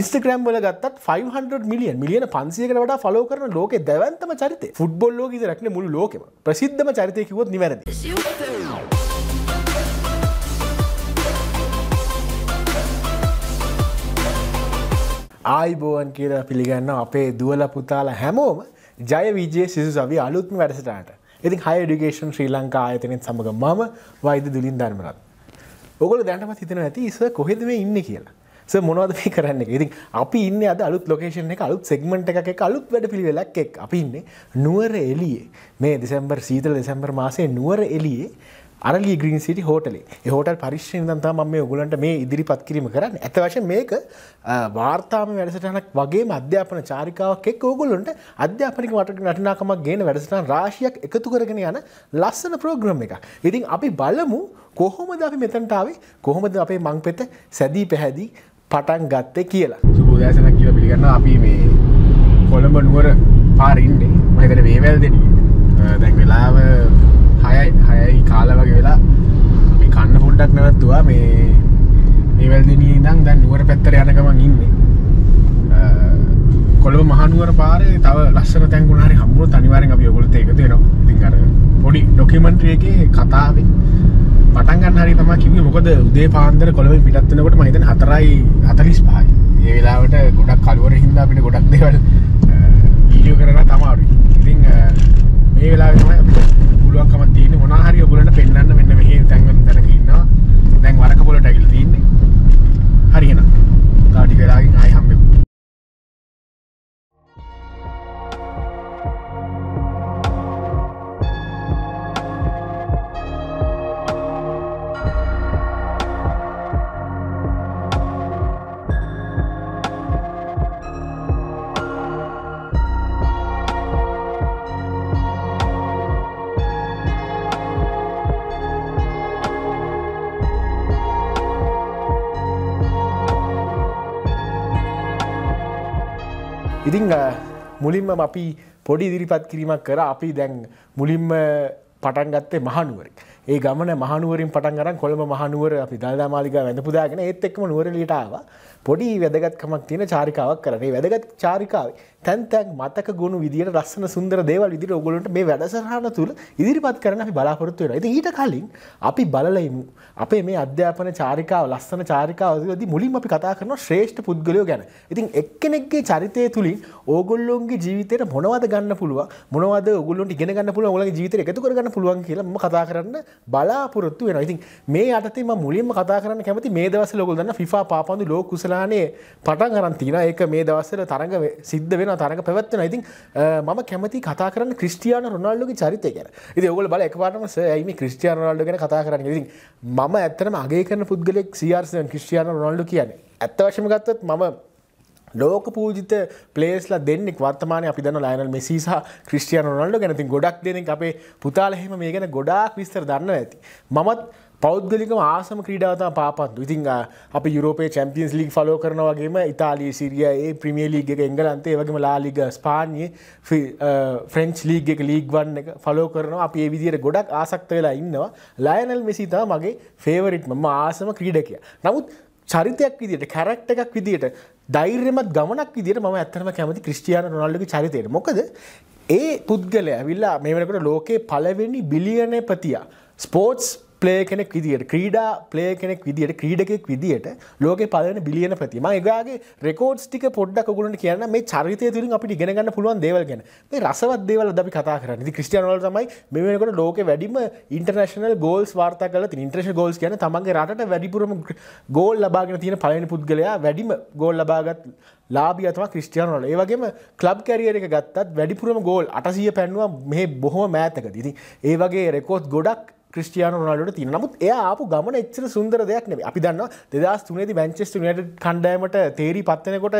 Instagram වල ගත්තත් 500 million මිලියන පන්සියකට වඩා ෆලෝ කරන ලෝක දැවන්තම චරිත ෆුට්බොල් ලෝක ඉදරක්න මුළු ලෝකෙම ප්‍රසිද්ධම චරිතයකිවොත් නිවැරදි. ආයිබෝවන් කියලා පිළිගන්න අපේ දුවල පුතාල හැමෝම ජය විජය සිසු සවි අලුත්ම වැඩසටාට ඉති හයිඩිකේෂන් ශ්‍රී ලංකා ආයතනෙන් සමඟ මම වෛද දුලින් ධර්මරත්. ඔගොල දැනටම හිතන ඇති ඉස කොහෙද මේ ඉන්න කියලා. ස මොනවද මේ කරන්න ඉතින් අපි ඉන්න අද අලුත් ලොකේෂන් එක අලුත් සෙක්මට එක අලුත් වැඩ පිළිවෙලක් එක් අපි ඉන්න නුවර එලියේ මේ දෙසැම්බර් සීතල දෙසැම්බර් මාසේ නුවර එලියේ අරලි ග්‍රීන් සිටි හෝටලේ හෝටල් පරිශ්ෂයෙන් දන්තා ම මේ ඔගුලන්ට මේ ඉදිරි පත් කිරීම කරන්න ඇතවශ මේක වාර්තාම වැඩසටනක් වගේ අධ්‍යාපන චාරිකාවක් එක් ඕගොලොන්ට අධ්‍යාපනික වට නටනාකමක් ගේන වැඩසටන රාශියක් එකතු කරගෙන යන ලස්සන ප්‍රෝග්‍රම් එක. ඉතින් අපි බලමු කොහොමද අපි මෙතන්ටාවේ කොහොමද අපේ මං පෙත සැදී පැහැදිී පටන් ගත්තේ කියලා සුබෝදෑසනක් කියල පිළිගන්න අපි මේ කොළඹ නුවර පාරින්නේ මහිතන වේවැල් දෙන දැන් වෙලාව හයයි හයයි කාල වගේ වෙලා අපි කන්න පොඩ්ඩක් නැවත්තුවා මේ ඒවැල් දෙනී දම් දැන් නුවර පැත්තර යනකමක් ඉන්නේ කොළඹ මහනුවර පාරේ තව ලස්සන තැන්ගුණනාරි හම්බුව අනිවාරෙන් අපි ඔකොලත එකතේනවා ඉතින් අර පොඩි ඩොකිමන්ට්‍රියගේ කතාවේ පටන්ගන්න හරි තම කිව මොකද උදේ පාන්දර කොළව පිටත්වනකට මහිතන හතරයි හතලිස් පහයි ඒ වෙලාවට ගොඩක් කලුවර හින්දා පිට ගොඩක් දෙවල් ඉතිං මුලින්ම අපි පොඩි ඉදිරිපත් කිරීමක් කර අපි දැන් මුලින්ම පටන්ගත්තේ මහනුවරක්. ඒ ගමන මහනුවරින් පටන් ගරන් කොළඹ මහනුවර අපි දල්දා මාලික වැඳපුදාගෙන ඒත් එක්ම නුවරලිටාව පොඩි වැදගත්කමක් තියෙන චාරිකාවක් කරනේ වැදගත් චාරිකාවේ තැන්තැන් මතක ගුණු විදිට රස්සන සුන්දර දේවල් ඉදිරි ඔගොලන්ට මේ වැඩසරහන තුළ ඉදිරිපත් කරන අපි බලාපොරොත්තු වෙන ඊට කලින් අපි බලලයිමු අපේ මේ අධ්‍යාපන චාරිකාව ලස්සන චාරිකාවදී මුලින් අපි කතා කරන ශ්‍රේෂ්ඨ පුද්ගලයෝ ගැන ඉතින් එක්කෙනෙක්ගේ චරිතය තුළින් ඕගොල්ලොන්ගේ ජීවිතයට මොනවද ගන්න පුළුව මොනවද ඔගොල්ලොන්ට ඉගෙන ගන්න පුළුව ඔලගේ ජීවිතය එකතු කරගන්න පුළුවන් කියලා මම කතා කරන්න බලාපොරොත්තු වෙන ඉතින් මේ අතතිම මුලින්ම කතා කරන්න කැමති මේ දවස ලොකුදන්න ෆිා පාපන්දු ලෝකුසලානේ පටන් අරන්තින ඒක මේ දවස්සල තරඟ සිද්ධ වෙන තරඟ පැවත්වෙන ඉතින් මම කැමති කතා කරන්න ක්‍රස්ටියයාන රොනල්ලුගේ චරිතය ගැන ඉති ඔගල බල එකවාටම සෑයිම ක්‍රස්ටියන් රොල්ඩ ගැන කතා කරන්න ඉතින් මම ඇත්තනම අගේ කරන පුද්ගලෙක් සියර්සයන් ක්‍රස්ටියන රොල්ඩු කියන්නේ ඇත්තවශම ගත්තත් මම ලෝක පූජිත පලේස්ල දෙන්නෙක් වර්තමාන අපි දන්න ලයිනල් මෙසිහ ක්‍රස්ටියන රොල්ඩ ගැනති ගොඩක් දෙනෙක් අපේ පුතාලහෙම මේ ගැන ගොඩාක් විස්තර දන්න ඇති. මමත් පෞද්ගලිකම ආසම ක්‍රීඩාවතා පාපත්තු ඉතිං අප යුරෝපේ චැම්පියන්ස් ලික් ෆලෝ කරනවගේම ඉතාලී සිරියයේ ප්‍රමිය ලීග එක එංගලන්තේ වගේම ලාලිග ස්පාන්යේ ෆ්‍රෙන්ච් ලීග එක ලීග්වන් එක ෆලෝ කරනවා අප ඒ විදියට ගොඩක් ආසක්ත වෙලා ඉන්නවා ලයනල් මෙසිතා මගේ ෆේවරිට්ම ආසම ක්‍රීඩකය නමුත් චරිතයක් විදිට කැරක්ට එකක් විදිට දෛර්යමත් ගමනක් විදිට ම ඇතම කැමති ක්‍රස්ටියන නොල්ලි චරිතයට මොකද ඒ පුද්ගලය විල්ලා මේ වනකට ලෝකයේ පලවෙනි බිලියනය පතියා ස්පෝට්ස් ප්ලේ කෙනෙක් විදිට ක්‍රීඩා ප්ලේ කෙනෙක් විදිට ක්‍රීඩකෙක් විදිට ලෝක පලන බිලියන ප්‍රතිම ඒගේ රෙකෝඩ්ස් ටික පොඩ්ඩක් ගුලට කියන්න මේ චරිතය තුරින් අපි ගෙනගන්න පුළුවන් දේවල්ගෙන මේ රසවත් දේවල දි කතා කරන්න ක්‍රස්ටියනවල තමයි මේකට ලෝක වැඩිම ඉන්ටර්නශනල් ගෝල්ස් වාර්තා කල ඉන්ට්‍රේශ ගෝල්ස් කියන තමන්ගේ රට වැඩිපුරම ගෝල් ලබාගෙන තියෙන පලන පුද්ගලයා වැඩිම ගෝල් ලබාගත් ලාබි අතම ක්‍රස්ටියනොල ඒවගේම කලබ් කැරියර එක ගත්තත් වැඩිපුරම ගෝල් අටසිය පැන්වා මේ බොහෝ මෑතක දිති ඒවගේ රෙකෝත් ගොඩක් ක්‍රස්ටයාන රනල්ට තින නමුත් ඒ ආපු ගමන එච්චර සුන්දර දෙයක් නෙේ අපි දන්න දෙදස් තුනේති වැංචෙස්ට නට කණ්ඩෑමට තේරී පත්වනකොට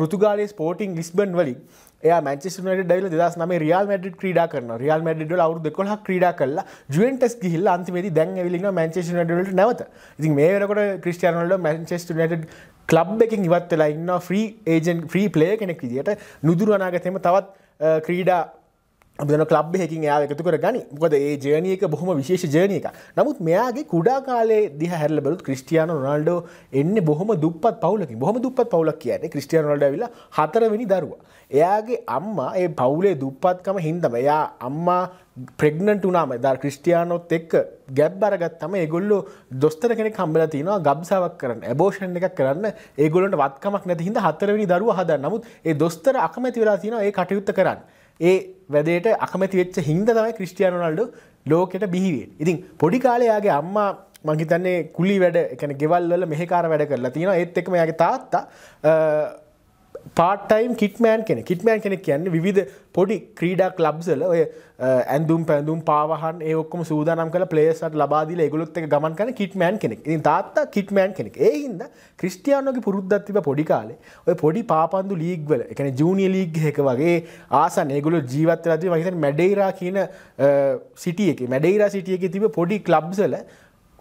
පෘතුගාලේ ස්පෝටිං ලිස්බන් වලින් එයා මැචිස් නට ඩයිල දෙදස් නම රියල් මඩ ක්‍රඩා කරන රියල් මඩ අවුද කොහ ක්‍රඩා කරලා ජුවන්ටස් හිල් අන්තිමේද දැන් ඇවිලින්න මැචේෂ ට නැවත ඉති මේකට ක්‍රස්ටයානල්ට මැචෙස් නට ලබ් එකින් ඉවත් වෙලා ඉන්න ්‍රී ඒජන් ්‍රී ප්ලේ කෙනෙක් විදිට නුදුරනාගතම තවත් ක්‍රීඩා දන ලබ් හැකින් යා එකතු කර ගනි මොකද ඒ ජයනයක බොහොම විශේෂ ජයනයක නමුත් මෙයාගේ කුඩා කාලේ දිහ හැරලබලුත් ක්‍රස්ටියයාන රොනල්ඩෝ එන්න බොහොම දුපත් පවලකින් බොහොම දුපත් පවලක් කියන්නේ ක්‍රස්ටියන් රොඩ විල හතරවෙනි දරවා එයාගේ අම්මා ඒ පවුලේ දුප්පත්කම හින්දම එයා අම්මා ප්‍රෙග්නට වනාම දා ක්‍රස්ටියයානොත් එක් ගැබ් බරගත්තම ඒගොල්ලො දොස්තර කෙනෙ කම්බල තිනවා ගබ්සාවක් කරන්න ඇබෝෂණ එකක් කරන්න ඒගොලට වත්කමක් නැති හිද හතරවෙනි දරුව හද නමුත් ඒ දොස්තර අකමැති වෙලා තින ඒ කටයුත්ත කරන්න ඒ වැදට අකමැති වෙච්ච හින්ද තමයි ක්‍රිස්ටියයානොනල්ඩු ලෝකෙට බිහිවේ ඉතින් පොඩි කාලයාගේ අම්මා මංහිතන්නේ කුලි වැඩ එකන ගෙවල්ල මෙහකාර වැඩ කරලා තියෙන ඒත් එකම යගේ තාත්තා පාටයිම් කිටමෑන් කෙන කිටමෑන් කෙනෙ කියන්නේ විධ පොඩි ක්‍රීඩා ලබ්සල ඔය ඇඳුම් පැඳුම් පාවහන් ඒක්කම සූදානම් කළ පලේසට ලබාදිල ගොත් එක ගමන් කන කිටමෑන් කෙනෙක් තාත්තා කිටමෑන් කෙනෙක් ඒහින්ද ක්‍රිස්ටියයානෝගේ පුරුද්ධත්තිව පොඩි කාලේ ඔය පොඩි පාපන්දු ලීග්වල එකන ජූනිය ලීග් එක වගේ ආසන් ඒගුලු ජීවත්තරදී වහිත මැඩේරා කියන සිටිය එක මැඩේරා සිටියක තිබ පොඩි ලබ්සල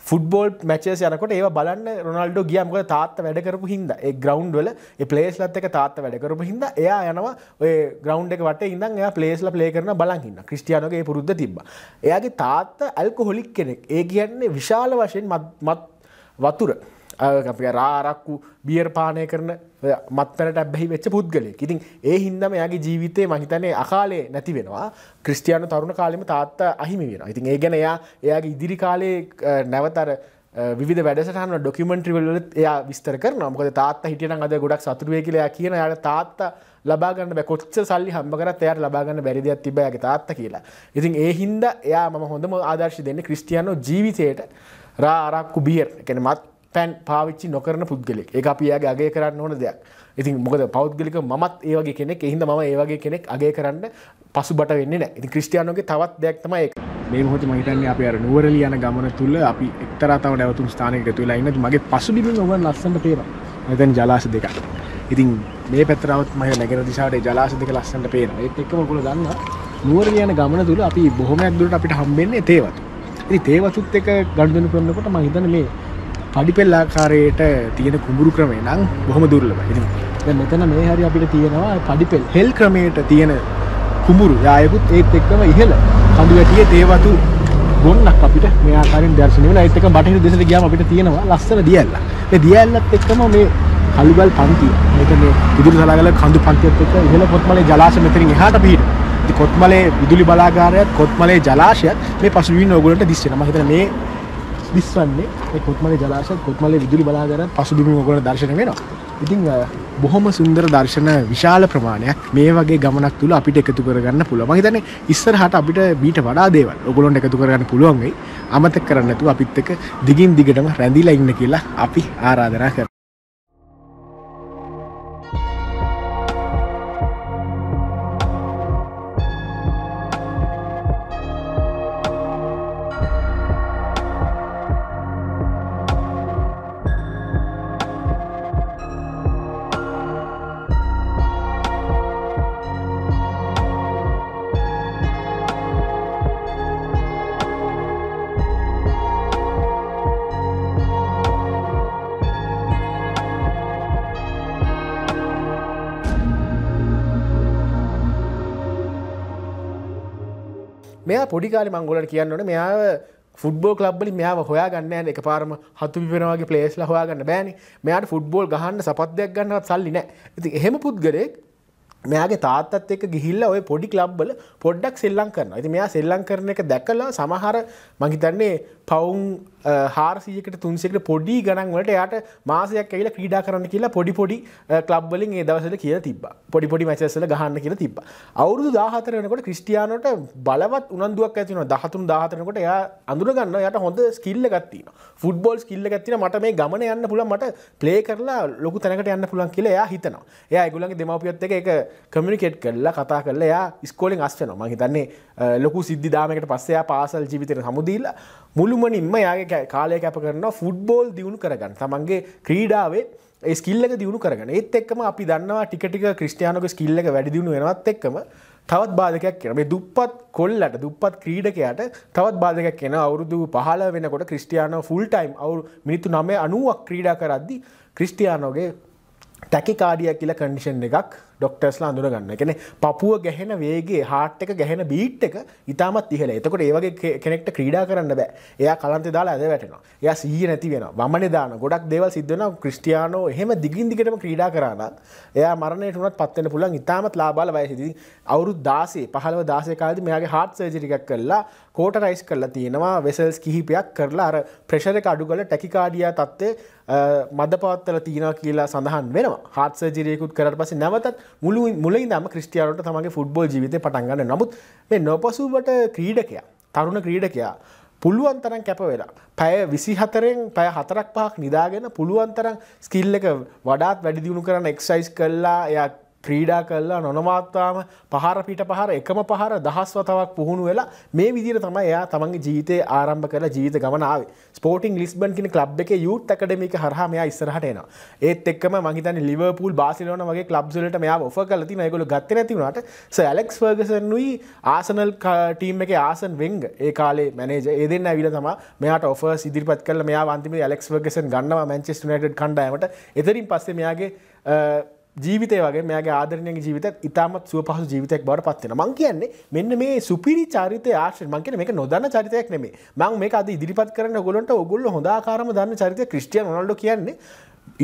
ෆුට්බෝල් මැචේ යනකොට ඒ බලන්න රොනල්ඩ ගියමක තාත්ත වැඩකරපු හිද ඒ ග්‍රවන්් වල පලේස් ලත් එක තාත්ත වැඩකරපු හිද එයා යනවා ග්‍රවන්් එක වට ඉඳන් එයා පලේස්ල පලේ කරන බලහින්න ක්‍රස්ටියනගේ පුරුද්ධ තිබ එයාගේ තාත්ත ඇල්කොහොලික් කෙනෙක් ඒ කියන්නේ විශාල වශයෙන් මත් වතුර රාරක්කු බියර් පානය කරන මත්තනට ඇබැහි වෙච්ච පුද්ගලය ඉතින් ඒ හින්දම යාගේ ජීවිතය මහිතනය අකාලේ නැති වෙනවා ක්‍රස්ටයානු තරුණ කාලෙම තාත්ත අහිමි වෙන ඉතින් ඒ ගැන එයා එයාගේ ඉදිරි කාලේ නැවතර විධ වැඩසටහන ඩොකිමෙන්ට්‍රිවල්ල එයා විස්තර කරන මොකද තාත්ත හිටියන අද ගොඩක් සතුරුවේ කියලා කියන යට තාත්ත ලබාගන්න කොච්ච සල්ලි හම්බකර තෑර ලබාගන්න බැරිදියක් තිබයගේ තාත්ත කියලා ඉතින් ඒ හින්ද එයා ම හොඳම ආදර්ශ දෙන්න ක්‍රස්ටයානෝ ජීවිතයට රාරක්කු බියර් එකන මත් පැන් පාවිච්චි නොකරන පුද්ගලෙක් ඒ අපි යාගේ අගේ කරන්න ඕන දෙයක් ඉතින් මොකද පෞද්ගලික මත් ඒවගේ කෙනෙක් එහිද ම ඒවගේ කෙනෙක් අගේ කරන්න පසු බට වෙන්න ඉති ක්‍රස්ටයානෝගේ තවත් දෙයක්තම ඒ මේ හොට මහිතන්නේ අප අර නුවරල යන ගමන තුළ අපි එක්තරතාව නැවතුම් ස්ථානක තුලා ඉන්න මගේ පසුබිම ඔව ලස්සට පේර මෙතැන් ජලාස දෙක ඉතින් මේ පැතරවත් මහ නැගෙන දිසාට ජලාස දෙක ලස්සට පේන ඒත් එක්ම ගොල දන්න නුවර යන ගමන තුළ අපි බොහොමයක් දුරට අපිට හම්බෙන්නේ තේවතු ඉති තේවතුත් එක ගඩුදන කරන්නකොට මහිතන මේ පඩිපෙල්ලාකාරයට තියෙන කුඹුරු ක්‍රමේ නම් බොහොම දුර්ලභ ඉතින් මෙතන මේ හරි අපිට තියෙනවා පඩිපෙල් හෙල් ක්‍රමයට තියෙන කුඹුරු යායකුත් ඒත් එක්කම ඉහළ කඳු වැටිය තේවතු ගොන්නක් අපිට මේආකාරින් දර්ශනය වෙන අයිත් එක බටහිර දෙසට ගියාම අපිට තියෙනවා ලස්සන දියල්ල. මේ දියල්ලත් එක්කම මේ කළුගල් පන්තිය. මේක මේ විදුලි සලාගල කඳු පන්තියත් එක්ක ඉහළ කොත්මලේ ජලාශය මෙතනින් එහාට පිහිට. ඉතින් කොත්මලේ විදුලි බලාගාරයත් කොත්මලේ ජලාශයත් මේ පසුබිමින් ඕගොල්ලන්ට දිස් වෙනවා. මම හිතන්නේ මේ දිස්වන්නේ කොත්මලේ ජලාශ කොත්මලේ විදුලි බලාගර පසුබිම ඔකන දර්ශන වෙනවා ඉතිං බොහොම සුන්දර දර්ශන විශාල ප්‍රමාණයක් මේ වගේ ගමනක් තුළ අපිට එකතු කරගන්න පුළුවන් හිතන ඉස්සර හට අපිට බීට වඩා දේවල් ඔගොලොන්ට එකතු කරගන්න පුළුවන් වෙයි අමතක කරන්නතු අපිත් එක දිගින් දිගටම රැඳිලා ඉන්න කියලා අපි ආරාධනා කර මෙයා පොඩිකාල මංගොලට කියන්නන මෙයාව ෆුට්බෝ ලබ්ලි මෙයාව හොයා ගන්න එක පාරම හතු පිපෙනවාගේ පලේස් හොයාගන්න බෑන මෙයාට ෆුට්බෝල් ගහන්න සපත්යක් ගන්නවත් සල්ලි නෑ ඇති එහෙම පුද්ගරෙක් මෙයාගේ තාත්තත් එක ගිහිල්ල ඔය පොඩි ලබ්බල පොඩ්ඩක් සෙල්ලං කරන ඇති මෙයා සෙල්ලං කරන එක දැකලා සමහර මහිතන්නේ පවුන් හාරසියකට තුන්සෙකට පොඩි ගණන්වලට යට මාසයක් ඇල ක්‍රීඩා කරන්න කියලා පොඩි පොඩි ලබ්වලින් ඒ දවසල කිය තිබ පොඩි පොඩි මැසල ගහන්න කියලා තිබ අවුදු දාහතරනකොට ක්‍රස්ටියානට බලවත් උනන්දුවක් ඇතින දහතුන් දාහතරනකොට එය අඳුරගන්න යට හොඳ ස්කිල්ල ගත්තින ෆුට්බෝල් කිල්ල ගත්තින මට මේ ගමන යන්න පුළන් මට ප්ලේ කරලා ලොකු තැනකට යන්න පුළන් කියලා එයා හිතනවා එය ගුලන් දෙමපියත් එක කමිනිකෙට් කරලා කතා කරලා එයා ස්කෝලින් අස්වනවා මහිතන්නේ ලොකු සිද්ධදාමකට පස්සයා පාසල් ජීවිතන හමුදීලා මුළු මුළුමනින්ම යාගේ කාලය කැප කරනවා ෆුඩ්බෝල් දියුණු කරගන්න තමන්ගේ ක්‍රීඩාවේ ස්කිල්ලක දියුණු කරගන ඒත් එක්ම අපි දන්නවා ටිකටික ක්‍රස්ටයානක ස්කිල්ලක වැඩිදිුණු වෙනවත් එක්ම තවත් බාධකයක් කෙන මේ දුප්පත් කොල්ලට දුප්පත් ක්‍රීඩකයට තවත් බාධකක් කෙන අවුරුදු පහල වෙනකොට ක්‍රස්ටයානෝ ෆුල් ටයිම් අවු මිනිතු නමය අනුවක් ක්‍රීඩා කරද්දි ක්‍රස්ටයානෝගේ තැකි කාඩියක් කියලා කඩිෂන් එකක් ඩොක්ටර්ස්ලා අඳුරගන්න එකන පපුුව ගැහෙන වේගේ හාට් එක ගැහෙන බීට් එක ඉතාමත් ඉහල එතකොට ඒවගේ කෙනෙක්ට ක්‍රීඩා කරන්න බෑ එයා කලන්ත දාලා ඇද වැටෙනවා එය සීහ නැති වෙන වමන දාන ගොඩක් දෙව සිද්ධන ක්‍රස්ටයානෝ එහෙම දිගින්දිකටම ක්‍රීඩා කරන්න එයා මරණයටනත් පත්වන පුළන් ඉතාමත් ලාබාල වයසිදී අවුරු දාසේ පහලව දාසකාද මෙයාගේ හාට් සර්ජරිකක් කරලා කෝට රයිස් කරලා තියෙනවා වෙසල්ස් කිහිපයක් කරලා අර ප්‍රශර එක අඩු කල ටැකිකාඩියා තත්ත්වය මද පවත්තල තියෙන කියලා සඳහන් වෙනවා හාට් සර්ජරයකුත් කරට පස නැවතත් මුළු මුලින්දම ක්‍රිස්ටියානෝට තමගේ ෆුට්බෝල් ජීවිතය පටන් ගන්න නමුත් මේ නොපසුබට ක්‍රීඩකයා තරුණ ක්‍රීඩකයා පුළුවන් තරම් කැප වෙලා පැය විසිහතරෙන් පැය හතරක් පහක් නිදාගෙන පුළුවන් තරම් ස්කිල්ල එක වඩාත් වැඩිදිුණු කරන්න එක්සයිස් කල්ලා එයා ක්‍රීඩා කල්ලා නොනවාත්තාම පහර පිට පහර එකම පහර දහස්වතාවක් පුහුණු වෙලා මේ විදිර තම එයා තමන්ගේ ජීතය ආරම්භ කර ජීත ගමනාව ස්පෝටිං ලිස්බන් කියන ලබ් එක යුත් ඇකඩමික හරහා මෙයා ඉස්සරහටයන ඒත් එක්ම මහිතන ලිවපුල් බාසිලෝන වගේ ලබ්ලට මෙයා ඔෆ කලති යගොල ගත්ත නැතිවුණට සැලෙක්ස් වර්ගසන්නුයි ආසනල් ටීම් එක ආසන් වෙංග ඒ කාලේ මැනේජ ඒ දෙන්න ඇවිල තම මෙයාට ඔෆ සිදිරිපත් කල මෙයා අන්තිම ඇලෙක්ස් වර්ගසන් ගන්නවා මැචෙස් නට කණ්ඩෑමට එතරින් පස්සේ මෙයාගේ ජීවිතය වගේ මෑගේ ආදරනයගේ ජීවිතත් ඉතාමත් සුව පහසු ජීවිතයක් බවට පත්වෙන මං කියන්නේ මෙන්න මේ සුපිරි චරිතය ආශ්‍ර මං කියන මේක නොදන්න චරිතයක් නෙමේ මං මේ අද ඉදිරිපත් කරන ගොලොන්ට ඔගොල්ල හොදාකාරම දන්න චරිත ක්‍රිස්ටියන් නොල්ඩ කියන්නේ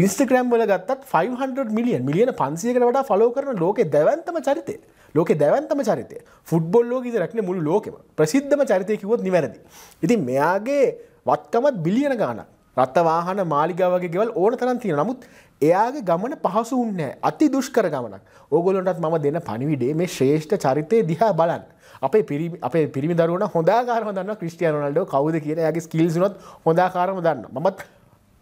ඉන්ස්ටග්‍රම් වල ගත්තත් 500 මිලියන් මිලියන පන්සියකට වඩා ෆලෝ කරන ලෝකෙ දැවන්තම චරිතය ලෝක දැවන්තම චරිතය ෆුට්බොල් ලෝක රැක්න මුළු ලෝකෙම ප්‍රසිද්ධම චරිතය කිවොත් නිවැරදි. ඉතින් මෙයාගේ වත්කමත් බිලියන ගාන රත්තවාහන මාලිගාවගේ ගෙවල් ඕන තරන් තියෙන නමුත් එයාගේ ගමන පහසුන්නෑ අති දුෂ්කර ගමනක් ඕගොලොන්ටත් ම දෙන පනිවිඩේ මේ ශ්‍රේෂ්ඨ චරිතය දිහා බලන් අපේ පිරි අපේ පිරිමි දරුවන හොදාකාරම දන්න ක්‍රිස්ටියනල්ඩ කවද කියන යාගේ ස්කිල්සිනොත් හොදාකාරම දන්න මත්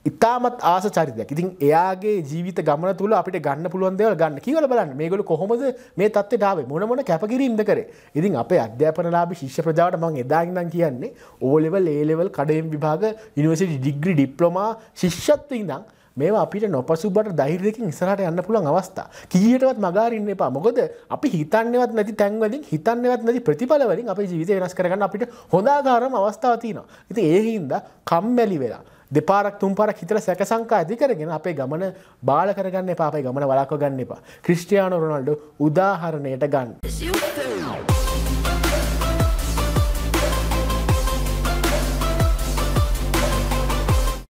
ඉතාමත් ආස චරිතයක් ඉතින් එයාගේ ජීවිත ගමන තුළ අපිට ගන්න පුළුවන් දෙවල් ගන්න කියවල බලන්න මේගොල කොහොමද මේ තත්ත්වයට ආවේ මොන මොන කැපකිරීමද කරේ ඉතින් අපේ අධ්‍යාපනලාභී ශිෂ්‍ය ප්‍රජාවට මං එදාගිනම් කියන්නේ ඕලෙවල් ඒලෙවල් කඩයෙන් විභාග යුනිවර්සිටි ඩිග්‍රි ඩිප්ලොමා ශිෂ්‍යත්ව ඉඳන් මේවා අපිට නොපසුබට දෛර්යකින් ඉස්සරට යන්න පුළුවන් අවස්ථා කීයටවත් මගාරන්න එපා මොකද අපි හිතන්නවත් නැති තැන්වලින් හිතන්නවත් නැති ප්‍රතිඵලවලින් අප ජීවිත වෙනස් කරගන්න අපිට හොදාකාරම අවස්ථාවතියනවා ඉති ඒහින්ද කම්මැලි වෙලා දෙපාරක් තුම්පරක් හිතල සැකසංකා ඇති කරගෙන අපේ ගමන බාල කරගන්න එපාපේ ගමන වලාක ගන්න එපා ක්‍රිස්ටයානු රොනල්ඩ උදාහරණයට ගන්න.